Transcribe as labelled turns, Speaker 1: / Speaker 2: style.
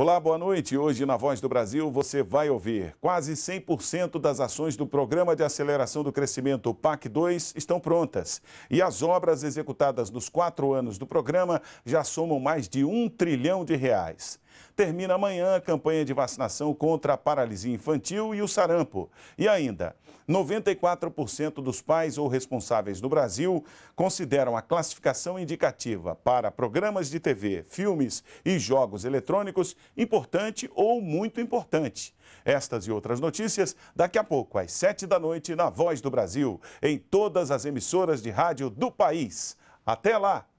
Speaker 1: Olá, boa noite. Hoje na Voz do Brasil você vai ouvir. Quase 100% das ações do Programa de Aceleração do Crescimento PAC 2 estão prontas. E as obras executadas nos quatro anos do programa já somam mais de um trilhão de reais. Termina amanhã a campanha de vacinação contra a paralisia infantil e o sarampo. E ainda, 94% dos pais ou responsáveis no Brasil consideram a classificação indicativa para programas de TV, filmes e jogos eletrônicos importante ou muito importante. Estas e outras notícias daqui a pouco, às 7 da noite, na Voz do Brasil, em todas as emissoras de rádio do país. Até lá!